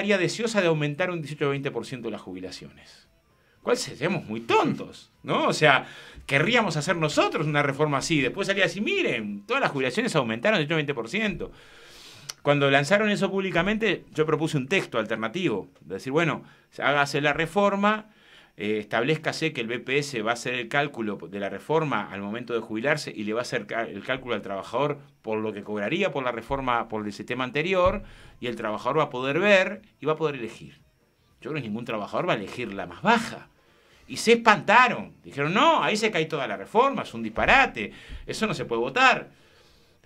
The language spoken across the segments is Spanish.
estaría deseosa de aumentar un 18 o 20% las jubilaciones. ¿Cuál seríamos muy tontos? ¿No? O sea, querríamos hacer nosotros una reforma así. Después salía así, miren, todas las jubilaciones aumentaron 18 20%. Cuando lanzaron eso públicamente, yo propuse un texto alternativo. decir, bueno, hágase la reforma, eh, establezcase que el BPS va a hacer el cálculo de la reforma al momento de jubilarse y le va a hacer el cálculo al trabajador por lo que cobraría por la reforma, por el sistema anterior, y el trabajador va a poder ver y va a poder elegir. Yo creo que ningún trabajador va a elegir la más baja. Y se espantaron. Dijeron, no, ahí se cae toda la reforma, es un disparate, eso no se puede votar.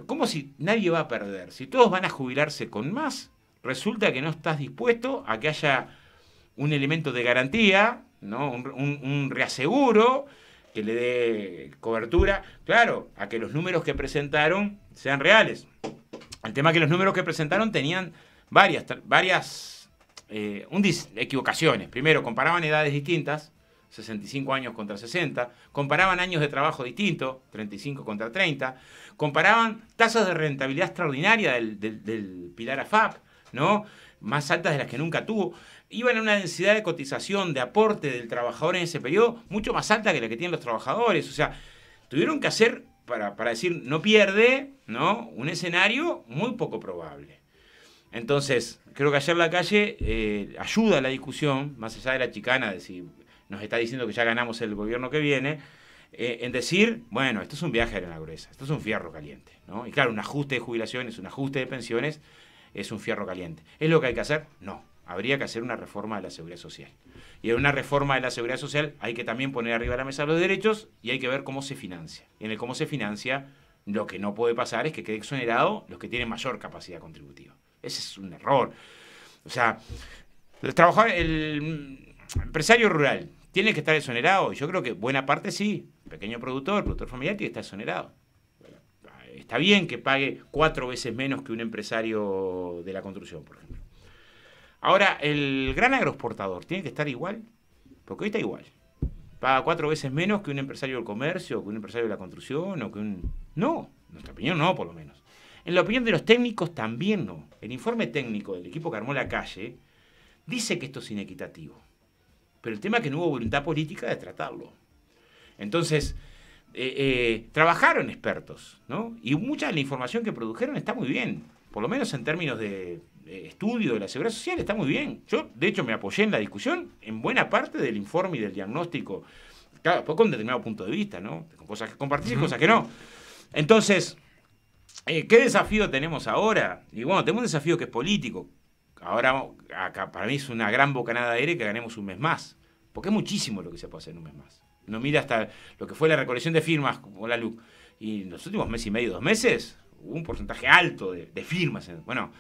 ¿Cómo si nadie va a perder? Si todos van a jubilarse con más, resulta que no estás dispuesto a que haya un elemento de garantía un, reaseguro que le dé cobertura, claro, a que los números que presentaron sean reales. El tema es que los números que presentaron tenían varias, varias eh, un equivocaciones. Primero, comparaban edades distintas, 65 años contra 60, comparaban años de trabajo distinto, 35 contra 30, comparaban tasas de rentabilidad extraordinaria del, del pilar AFAP, ¿no? más altas de las que nunca tuvo. Iban a una densidad de cotización, de aporte del trabajador en ese periodo, mucho más alta que la que tienen los trabajadores. O sea, tuvieron que hacer, para, decir no pierde, ¿no? Un escenario muy poco probable. Entonces, creo que ayer la calle eh, ayuda a la discusión, más allá de la chicana, de si nos está diciendo que ya ganamos el gobierno que viene, eh, en decir, bueno, esto es un viaje de la gruesa, esto es un fierro caliente, ¿no? Y claro, un ajuste de jubilaciones, un ajuste de pensiones, es un fierro caliente. ¿Es lo que hay que hacer? No. Habría que hacer una reforma de la seguridad social. Y en una reforma de la seguridad social hay que también poner arriba de la mesa los derechos y hay que ver cómo se financia. Y En el cómo se financia, lo que no puede pasar es que quede exonerado los que tienen mayor capacidad contributiva. Ese es un error. O sea, el, trabajador, el empresario rural tiene que estar exonerado. Yo creo que buena parte sí. pequeño productor, productor familiar, tiene que estar exonerado está bien que pague cuatro veces menos que un empresario de la construcción, por ejemplo. Ahora, el gran agroexportador tiene que estar igual, porque hoy está igual. Paga cuatro veces menos que un empresario del comercio, que un empresario de la construcción, o que un... No, en nuestra opinión no, por lo menos. En la opinión de los técnicos también no. El informe técnico del equipo que armó la calle dice que esto es inequitativo. Pero el tema es que no hubo voluntad política de tratarlo. Entonces, eh, eh, trabajaron expertos, ¿no? Y mucha de la información que produjeron está muy bien, por lo menos en términos de estudio de la seguridad social está muy bien. Yo, de hecho, me apoyé en la discusión en buena parte del informe y del diagnóstico, claro, con determinado punto de vista, ¿no? Con cosas que compartís y cosas que no. Entonces, eh, ¿qué desafío tenemos ahora? Y bueno, tenemos un desafío que es político. Ahora, para mí es una gran bocanada de aire que ganemos un mes más, porque es muchísimo lo que se puede hacer en un mes más no mira hasta lo que fue la recolección de firmas con la LUC. Y en los últimos meses y medio, dos meses, hubo un porcentaje alto de, firmas. Bueno,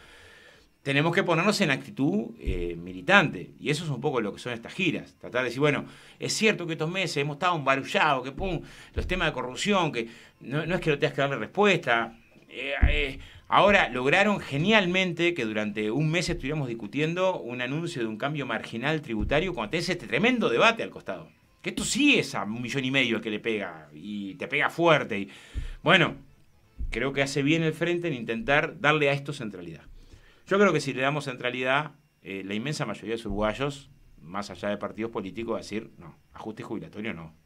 tenemos que ponernos en actitud eh, militante. Y eso es un poco lo que son estas giras. Tratar de decir, bueno, es cierto que estos meses hemos estado embarullados, que pum, los temas de corrupción, que no, es que no tengas que darle respuesta. Eh, eh, ahora lograron genialmente que durante un mes estuviéramos discutiendo un anuncio de un cambio marginal tributario cuando tenés este tremendo debate al costado. Que esto sí es a un millón y medio que le pega. Y te pega fuerte. Y, bueno, creo que hace bien el frente en intentar darle a esto centralidad. Yo creo que si le damos centralidad, eh, la inmensa mayoría de los uruguayos, más allá de partidos políticos, decir, no, ajuste jubilatorio no.